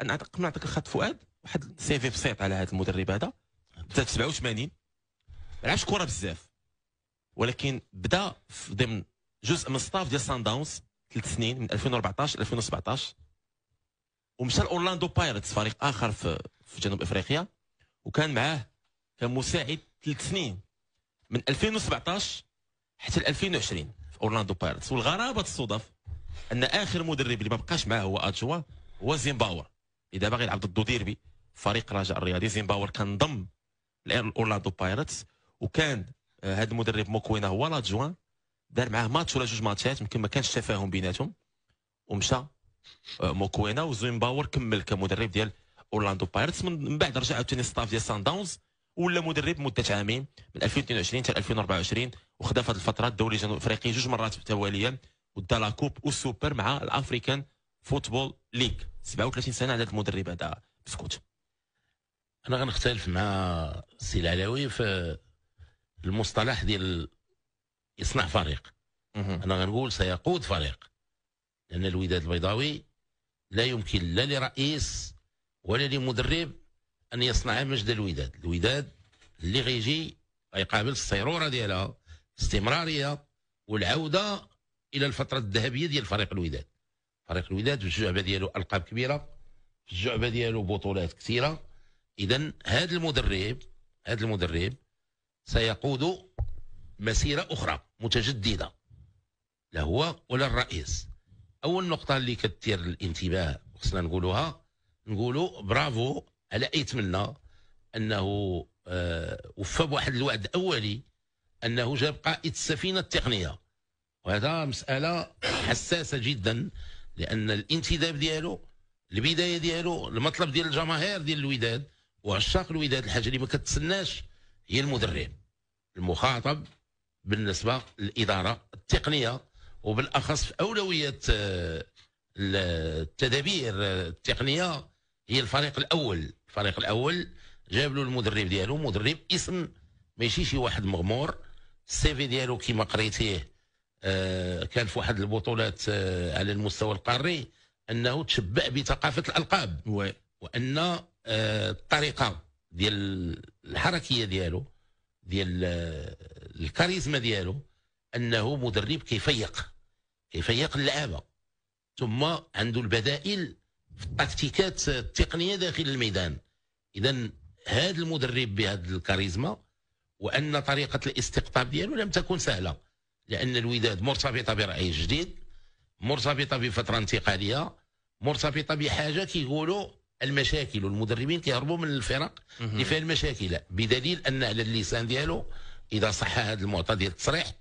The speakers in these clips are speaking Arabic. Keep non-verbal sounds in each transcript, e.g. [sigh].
انا نعطيك نعطيك الخط فؤاد واحد في بسيط على هذا المدرب هذا بدا في 87 ما لعبش كره بزاف ولكن بدا ضمن جزء من الستاف ديال سان داونز ثلاث سنين من 2014 ل 2017 ومشى لاورلاندو بايرتس فريق اخر في, في جنوب افريقيا وكان معاه كمساعد ثلاث سنين من 2017 حتى 2020 في اورلاندو بايرتس والغرابه الصدف ان اخر مدرب اللي ما بقاش معاه هو اتشوا هو زيمباور اذا باغي يلعب ضد ديربي فريق رجاء الرياضي زيمباور كان ضم اورلاندو بايرتس وكان هذا آه، المدرب موكوينا هو لادجوان دار معاه ماتش ولا جوج ماتشات يمكن ما كانش تفاهم بيناتهم ومشى آه، موكوينا وزيمباور كمل كمدرب ديال اورلاندو بايرتس من بعد رجع عاوتاني ستاف ديال سان داونز ولا مدرب مده عامين من 2022 حتى 2024 وخدا في هذه الفتره الدوري الجنوب افريقي جوج مرات متواليه ودا لا كوب والسوبر مع الافريكان فوتبول ليغ 37 سنه عندك المدرب هذا بسكوت انا غنختلف مع السي العلوي في المصطلح ديال يصنع فريق انا غنقول سيقود فريق لان الوداد البيضاوي لا يمكن لا لرئيس ولا لمدرب ان يصنع مجد الوداد الوداد اللي غيجي غيقابل الصيروره ديالها استمراريه والعوده الى الفتره الذهبيه ديال فريق الوداد فريق الوداد في الجعبه ديالو القاب كبيره في الجعبه ديالو بطولات كثيره اذا هذا المدرب هذا المدرب سيقود مسيره اخرى متجدده لا هو ولا الرئيس اول نقطه اللي كتثير الانتباه خصنا نقولوها نقولوا برافو على ايتمنى انه آه، وفى بواحد الوعد اولي انه جاب قائد السفينه التقنيه وهذا مساله حساسه جدا لان الانتداب ديالو البدايه ديالو المطلب ديال الجماهير ديال الوداد وعشاق الوداد الحاجه اللي ما كتسناش هي المدرب المخاطب بالنسبه للاداره التقنيه وبالاخص في اولويات آه، التدابير التقنيه هي الفريق الاول الفريق الاول جاب له المدرب ديالو مدرب اسم ماشي شي واحد مغمور السيفي ديالو كيما قريتيه آه، كان في واحد البطولات آه، على المستوى القاري انه تشبع بثقافه الالقاب وان آه، الطريقه ديال الحركيه ديالو ديال الكاريزما ديالو انه مدرب كيفيق كيفيق اللعابه ثم عنده البدائل في التكتيكات التقنيه داخل الميدان اذا هذا المدرب بهذا الكاريزما وان طريقه الاستقطاب ديالو لم تكن سهله لأن الوداد مرتبطة برأي جديد مرتبطة بفترة انتقالية مرتبطة بحاجة كيقولوا المشاكل والمدربين كيهربوا من الفرق اللي فيها المشاكل بدليل أن على اللسان ديالو إذا صح هذا المعطى ديال التصريح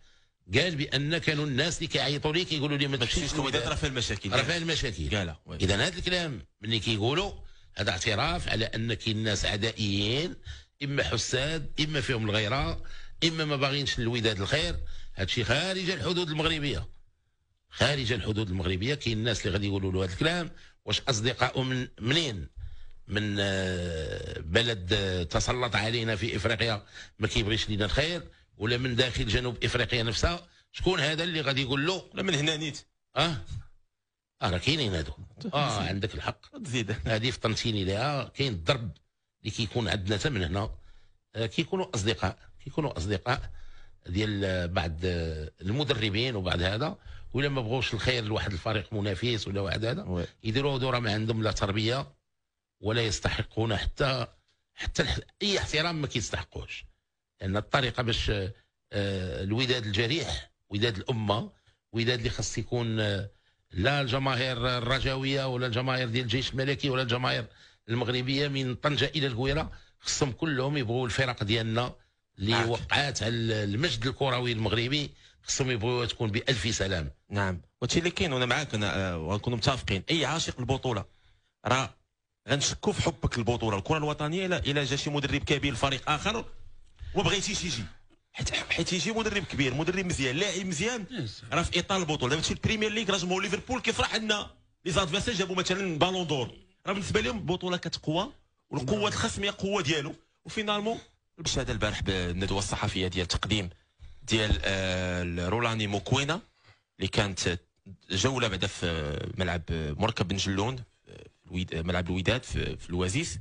قال بان كانوا الناس اللي كيعيطوا لي كيقولوا لي ما تمشيش الوداد راه فيها المشاكل راه فيها المشاكل اذا هذا الكلام ملي كيقولوا هذا اعتراف على ان كاين ناس عدائيين اما حساد اما فيهم الغيره اما ما باغينش الوداد الخير هادشي خارج الحدود المغربيه خارج الحدود المغربيه كاين الناس اللي غادي يقولوا له هذا الكلام واش اصدقائه من منين من آه، بلد آه، تسلط علينا في افريقيا ما كيبغيش لينا الخير ولا من داخل جنوب افريقيا نفسها شكون هذا اللي غادي يقول له ولا من هنا نيت اه اه راه كاينين هادو [laughs] اه عندك الحق تزيد [laughs] هذه فطنتيني ليها لها كاين الضرب اللي كيكون عندنا حتى من هنا آه كيكونوا اصدقاء كيكونوا اصدقاء ديال بعض المدربين وبعض هذا ولا ما بغوش الخير لواحد الفريق منافس ولا واحد هذا يديروا دوره ما عندهم لا تربيه ولا يستحقون حتى حتى اي احترام ما كيستحقوش لان يعني الطريقه باش آه، الوداد الجريح وداد الامه وداد اللي خاص يكون آه، لا الجماهير الرجاويه ولا الجماهير ديال الجيش الملكي ولا الجماهير المغربيه من طنجه الى الكويره خصهم كلهم يبغوا الفرق ديالنا اللي وقعات على المجد الكروي المغربي خصهم يبغيوها تكون بألف سلام نعم وهادشي اللي كاين وانا معاك آه، وغنكونوا متفقين اي عاشق البطوله راه غنشكوا في حبك للبطوله الكره الوطنيه الا الا جا شي مدرب كبير لفريق اخر وبغيتيش يجي حيت حيت يجي مدرب كبير مدرب مزيان لاعب مزيان راه في اطار البطوله دابا تمشي البريمير ليغ راه جمهور ليفربول كيفرح ان لي زادفيرسي جابوا مثلا بالون دور راه بالنسبه لهم البطوله كتقوى والقوه الخصم نعم. هي قوه ديالو وفينالمون الشهاده البارح بالندوه الصحفيه ديال تقديم ديال آه، رولاني موكوينا اللي كانت جوله بعدا في ملعب مركب بن جلون ملعب الوداد في الوازيس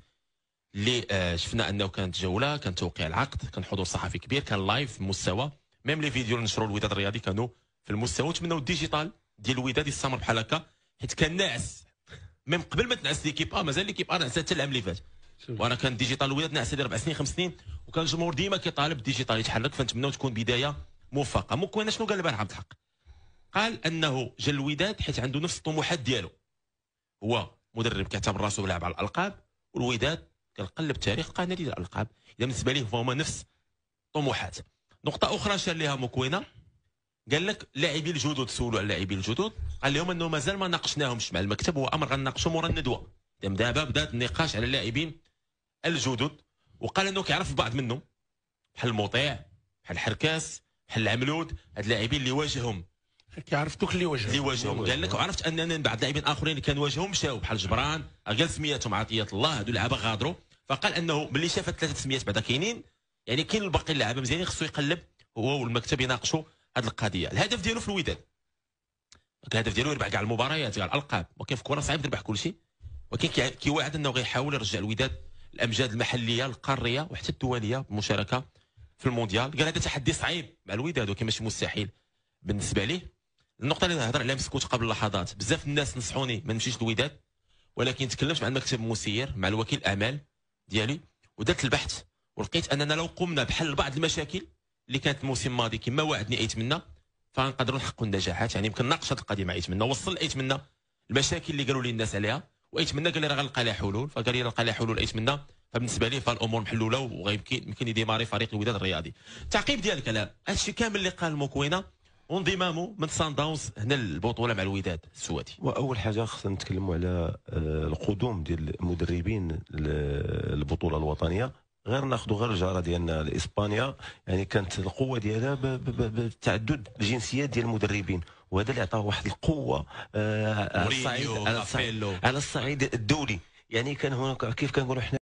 اللي آه، شفنا انه كانت جوله كان توقيع العقد كان حضور صحفي كبير كان لايف في مستوى ميم لي فيديو اللي نشروا الوداد الرياضي كانوا في المستوى ونتمنوا الديجيتال ديال الوداد يستمر بحال هكا حيت كان ناعس ميم قبل ما تنعس ليكيب اه مازال ليكيب اه نعسات حتى العام اللي فات وانا كان ديجيتال ولاد ناعسه ديال اربع سنين خمس سنين وكان الجمهور ديما كيطالب ديجيتال يتحرك فنتمناو تكون بدايه موفقه مكوينا شنو قال البارح عبد الحق قال انه جا الوداد حيت عنده نفس الطموحات ديالو هو مدرب كيعتبر راسو بلعب على الالقاب والوداد كنقلب التاريخ قناة نادي الالقاب اذا بالنسبه ليه فهما نفس الطموحات نقطه اخرى شار لها مكوينا قال لك لاعبي الجدد سولوا على لاعبي الجدد قال لهم انه مازال ما ناقشناهمش مع المكتب هو امر غنناقشوا مورا الندوه دابا بدات النقاش على اللاعبين الجدد وقال انه كيعرف بعض منهم بحال المطيع بحال حركاس بحال العملود هاد اللاعبين اللي واجههم كيعرف دوك اللي واجههم اللي واجههم قال لك وعرفت ان بعض اللاعبين اخرين اللي كان واجههم مشاو بحال جبران قال سمياتهم عطيه الله هادو لعابه غادروا فقال انه ملي شاف ثلاثه سميات بعدا كاينين يعني كاين باقي اللعابه مزيانين خصو يقلب هو والمكتب يناقشوا هذه القضيه الهدف ديالو في الوداد الهدف ديالو يربح كاع المباريات كاع الالقاب ولكن في الكره صعيب تربح كل شيء ولكن كيوعد انه غيحاول يرجع الوداد الامجاد المحليه القاريه وحتى الدوليه بالمشاركه في المونديال قال هذا تحدي صعيب مع الوداد ولكن ماشي مستحيل بالنسبه ليه النقطه اللي نهضر عليها مسكوت قبل لحظات بزاف الناس نصحوني ما نمشيش للوداد ولكن تكلمت مع المكتب المسير مع الوكيل الاعمال ديالي ودرت البحث ولقيت اننا لو قمنا بحل بعض المشاكل اللي كانت الموسم الماضي كما وعدني ايتمنى فغنقدروا نحققوا النجاحات يعني يمكن ناقش هذه القضيه مع ايتمنى وصل ايتمنى المشاكل اللي قالوا لي الناس عليها ويتمنى قال لي راه غنلقى لها حلول فقال لي نلقى لها حلول ايتمنى فبالنسبه لي فالامور محلوله ويمكن يمكن يديماري فريق الوداد الرياضي تعقيب ديال الكلام هذا الشيء كامل اللي قال موكوينا وانضمامه من سان داونز هنا البطوله مع الوداد السوادي واول حاجه خصنا نتكلموا على آه، القدوم ديال المدربين للبطوله الوطنيه غير ناخذوا غير الجاره ديالنا لاسبانيا يعني كانت القوه ديالها بتعدد الجنسيات ديال المدربين وهذا اللي عطاه واحد القوه آه، على الصعيد على الصعيد الدولي يعني كان هناك كيف كنقولوا حنا